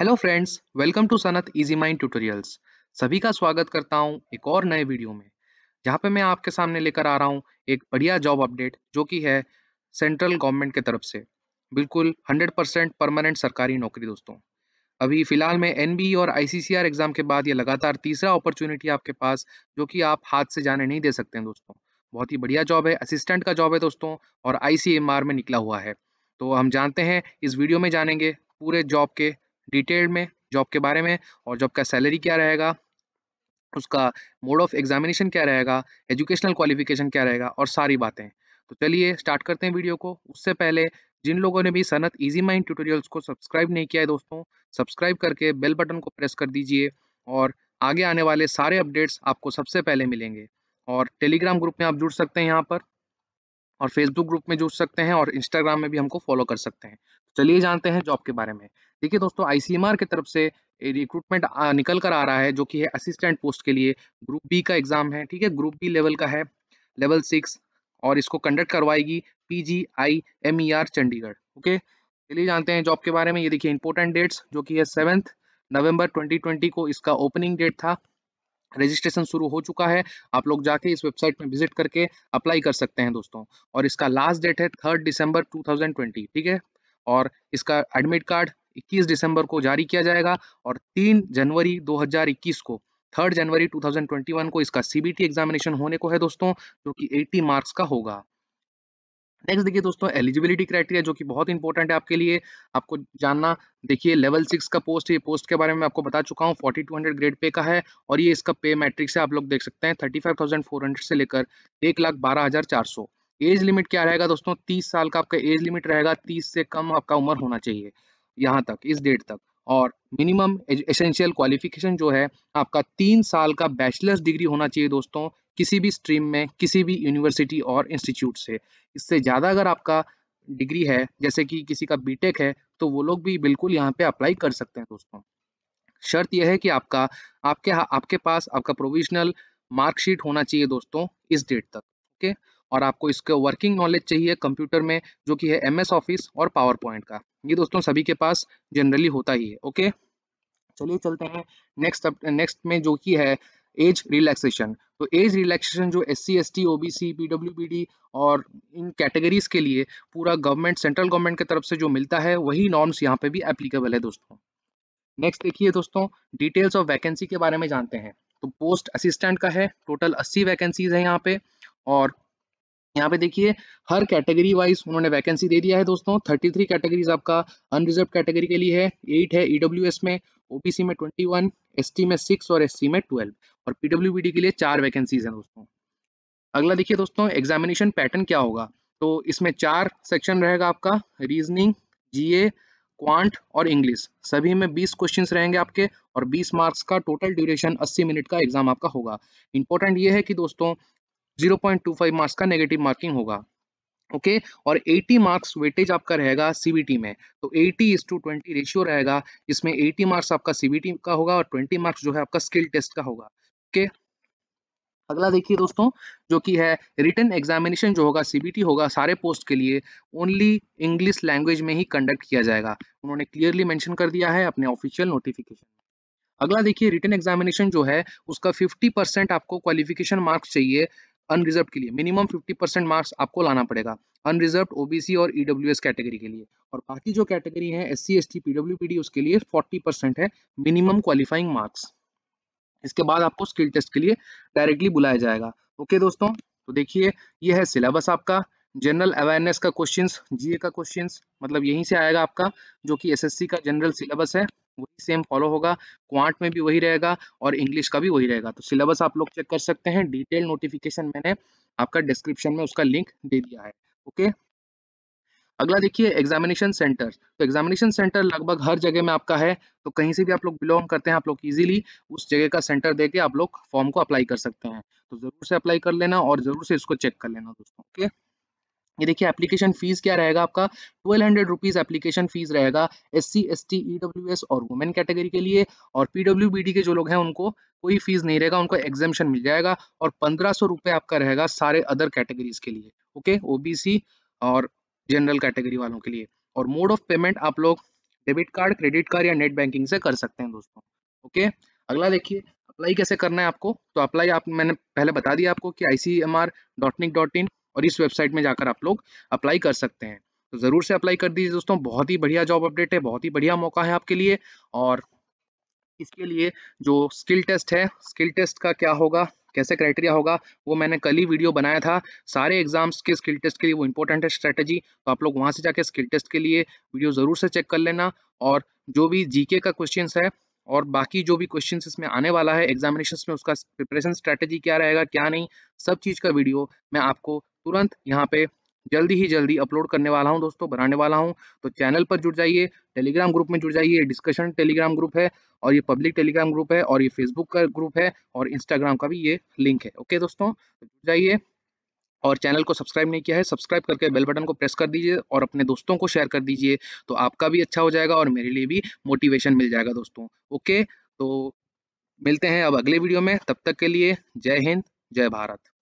Hello friends welcome to Sanat Easy Mind Tutorials सभी का स्वागत करता हूं एक और नए वीडियो में जहां पे मैं आपके सामने लेकर आ रहा हूं एक बढ़िया जॉब अपडेट जो कि है सेंट्रल गवर्नमेंट के तरफ से बिल्कुल 100 परसेंट परमानेंट सरकारी नौकरी दोस्तों अभी फिलहाल में एन e और आई एग्ज़ाम के बाद ये लगातार तीसरा अपॉर्चुनिटी आपके पास जो कि आप हाथ से जाने नहीं दे सकते हैं दोस्तों बहुत ही बढ़िया जॉब है असिस्टेंट का जॉब है दोस्तों और आई में निकला हुआ है तो हम जानते हैं इस वीडियो में जानेंगे पूरे जॉब के डिटेल में जॉब के बारे में और जॉब का सैलरी क्या रहेगा उसका मोड ऑफ एग्जामिनेशन क्या रहेगा एजुकेशनल क्वालिफिकेशन क्या रहेगा और सारी बातें तो चलिए स्टार्ट करते हैं वीडियो को उससे पहले जिन लोगों ने भी सनत इजी माइंड ट्यूटोरियल्स को सब्सक्राइब नहीं किया है दोस्तों सब्सक्राइब करके बेल बटन को प्रेस कर दीजिए और आगे आने वाले सारे अपडेट्स आपको सबसे पहले मिलेंगे और टेलीग्राम ग्रुप में आप जुड़ सकते हैं यहाँ पर और फेसबुक ग्रुप में जुड़ सकते हैं और इंस्टाग्राम में भी हमको फॉलो कर सकते हैं चलिए जानते हैं जॉब के बारे में देखिए दोस्तों आईसीएमआर की तरफ से रिक्रूटमेंट निकल कर आ रहा है जो कि है असिस्टेंट पोस्ट के लिए ग्रुप बी का एग्जाम है ठीक है ग्रुप बी लेवल का है लेवल सिक्स और इसको कंडक्ट करवाएगी P G I M E R Chandigarh okay चलिए जानते हैं जॉब के बारे में ये देखिए इंपॉर्टेंट डेट्स जो कि है सेवेंथ नवंबर 2020 को इसका ओपनिंग डेट था रजिस्ट्रेशन शुरू हो चुका है आप लोग जाके इस वेबसाइट में विजिट करके अप्लाई कर सकते हैं दोस्तों और इसका लास्ट डेट है थर्ड दिसंबर 2020 ठीक है और इसका एडमिट कार्ड 21 दिसंबर को जारी किया जाएगा और 3 जनवरी 2021 को थर्ड जनवरी 2021 को इसका सीबीटी एग्जामिनेशन होने को है दोस्तों जो कि 80 मार्क्स का होगा नेक्स्ट देखिए दोस्तों एलिजिबिलिटी क्राइटेरिया जो कि बहुत इंपॉर्टेंट है आपके लिए आपको जानना देखिए लेवल सिक्स का पोस्ट है ये पोस्ट के बारे में आपको बता चुका हूँ forty two hundred grade pay का है और ये इसका पे मैट्रिक्स है आप लोग देख सकते हैं thirty five thousand four hundred से लेकर एक लाख बारह हजार चार सौ एज लिमिट क्या रहेगा दोस्तों तीस साल का आपका एज लिमिट रहेगा तीस से कम आपका उम्र होना चाहिए यहाँ तक इस डेट तक और मिनिमम एसेंशियल क्वालिफिकेशन जो है आपका तीन साल का बैचलर्स डिग्री होना चाहिए दोस्तों किसी भी स्ट्रीम में किसी भी यूनिवर्सिटी और इंस्टीट्यूट से इससे ज़्यादा अगर आपका डिग्री है जैसे कि किसी का बीटेक है तो वो लोग भी बिल्कुल यहाँ पे अप्लाई कर सकते हैं दोस्तों शर्त यह है कि आपका आपके आपके पास आपका प्रोविजनल मार्कशीट होना चाहिए दोस्तों इस डेट तक ओके और आपको इसका वर्किंग नॉलेज चाहिए कंप्यूटर में जो कि है एम ऑफिस और पावर पॉइंट का ये दोस्तों सभी के पास जनरली होता ही है ओके चलिए चलते हैं नेक्स्ट नेक्स्ट में जो कि है एज रिलैक्सेशन तो एज रिलैक्सेशन जो S C S T O B C P W B D और इन कैटेगरीज के लिए पूरा गवर्नमेंट सेंट्रल गवर्नमेंट की तरफ से जो मिलता है वही नॉर्म्स यहाँ पे भी एप्लीकेबल है दोस्तों नेक्स्ट देखिए दोस्तों डिटेल्स ऑफ वैकेंसी के बारे में जानते हैं तो पोस्ट असिस्टेंट का है टोटल अस्सी वैकेंसीज है यहाँ पे और यहाँ पे देखिए हर कैटेगरी वाइज उन्होंने वैकेंसी दे दिया है दोस्तों 33 कैटेगरीज आपका अनरिजर्व कैटेगरी के लिए है एट है ईडब्ल्यू e में ओबीसी में 21 एसटी में 6 और एससी में 12 और पीडब्ल्यू के लिए चार वैकेंसीज हैं दोस्तों अगला देखिए दोस्तों एग्जामिनेशन पैटर्न क्या होगा तो इसमें चार सेक्शन रहेगा आपका रीजनिंग जी क्वांट और इंग्लिश सभी में 20 क्वेश्चंस रहेंगे आपके और 20 मार्क्स का टोटल ड्यूरेशन 80 मिनट का एग्जाम आपका होगा इंपॉर्टेंट ये है कि दोस्तों 0.25 मार्क्स का नेगेटिव मार्किंग होगा ओके okay? और 80 मार्क्स वेटेज आपका रहेगा सीबीटी में तो 80 इज टू 20 रेशियो रहेगा इसमें 80 मार्क्स आपका सीबीटी का होगा और 20 मार्क्स जो है आपका स्किल टेस्ट का होगा ओके okay? अगला देखिए दोस्तों जो कि है रिटर्न एग्जामिनेशन जो होगा सीबीटी होगा सारे पोस्ट के लिए ओनली इंग्लिश लैंग्वेज में ही कंडक्ट किया जाएगा उन्होंने क्लियरली मैंशन कर दिया है अपने ऑफिशियल नोटिफिकेशन अगला देखिए रिटर्न एग्जामिनेशन जो है उसका 50 परसेंट आपको क्वालिफिकेशन मार्क्स चाहिए अनरिजर्व के लिए मिनिमम 50 परसेंट मार्क्स आपको लाना पड़ेगा अनरिजर्व ओबीसी और ईडब्ल्यूएस e कैटेगरी के लिए और बाकी जो कैटेगरी है S C S T PWPD उसके लिए 40 परसेंट है मिनिमम क्वालिफाइंग मार्क्स इसके बाद आपको स्किल टेस्ट के लिए डायरेक्टली बुलाया जाएगा ओके दोस्तों तो देखिए ये है सिलेबस आपका जनरल अवेयरनेस का क्वेश्चंस जीए का क्वेश्चंस मतलब यहीं से आएगा आपका जो कि एसएससी का जनरल सिलेबस है वही सेम फॉलो होगा क्वांट में भी वही रहेगा और इंग्लिश का भी वही रहेगा तो सिलेबस आप लोग चेक कर सकते हैं डिटेल नोटिफिकेशन मैंने आपका डिस्क्रिप्शन में उसका लिंक दे दिया है ओके अगला देखिए एग्जामिनेशन सेंटर तो एग्जामिनेशन सेंटर लगभग हर जगह में आपका है तो कहीं से भी आप लोग बिलोंग करते हैं आप लोग इजीली उस जगह का सेंटर देके आप लोग फॉर्म को अप्लाई कर सकते हैं तो जरूर से अप्लाई कर लेना और जरूर से इसको चेक कर लेना दोस्तों ओके ये देखिए एप्लीकेशन फीस क्या रहेगा आपका twelve hundred rupees application fees रहेगा S C S T E W S और वुमेन कैटेगरी के लिए और पीडब्ल्यू बी डी के जो लोग हैं उनको कोई फीस नहीं रहेगा उनको एग्जामेशन मिल जाएगा और पंद्रह सौ रुपये आपका रहेगा सारे अदर कैटेगरीज के लिए ओके ओ बी सी और जनरल कैटेगरी वालों के लिए और मोड ऑफ पेमेंट आप लोग डेबिट कार्ड क्रेडिट कार्ड या नेट बैंकिंग से कर सकते हैं दोस्तों ओके अगला देखिए अप्लाई कैसे करना है आपको तो अप्लाई आप मैंने पहले बता दिया आपको कि I C M R dot nic dot in और इस वेबसाइट में जाकर आप लोग अप्लाई कर सकते हैं तो ज़रूर से अप्लाई कर दीजिए दोस्तों बहुत ही बढ़िया जॉब अपडेट है बहुत ही बढ़िया मौका है आपके लिए और इसके लिए जो स्किल टेस्ट है स्किल टेस्ट का क्या होगा कैसे क्राइटेरिया होगा वो मैंने कल ही वीडियो बनाया था सारे एग्जाम्स के स्किल टेस्ट के लिए वो इंपॉर्टेंट है स्ट्रैटेजी तो आप लोग वहाँ से जाके स्किल टेस्ट के लिए वीडियो ज़रूर से चेक कर लेना और जो भी जीके का क्वेश्चन है और बाकी जो भी क्वेश्चन इसमें आने वाला है एग्जामिनेशन में उसका प्रिपरेशन स्ट्रैटेजी क्या रहेगा क्या नहीं सब चीज़ का वीडियो मैं आपको तुरंत यहाँ पे जल्दी ही जल्दी अपलोड करने वाला हूँ दोस्तों बनाने वाला हूँ तो चैनल पर जुड़ जाइए टेलीग्राम ग्रुप में जुड़ जाइए डिस्कशन टेलीग्राम ग्रुप है और ये पब्लिक टेलीग्राम ग्रुप है और ये फेसबुक का ग्रुप है और इंस्टाग्राम का भी ये लिंक है ओके दोस्तों तो जुड़ जाइए और चैनल को सब्सक्राइब नहीं किया है सब्सक्राइब करके बेल बटन को प्रेस कर दीजिए और अपने दोस्तों को शेयर कर दीजिए तो आपका भी अच्छा हो जाएगा और मेरे लिए भी मोटिवेशन मिल जाएगा दोस्तों ओके तो मिलते हैं अब अगले वीडियो में तब तक के लिए जय हिंद जय भारत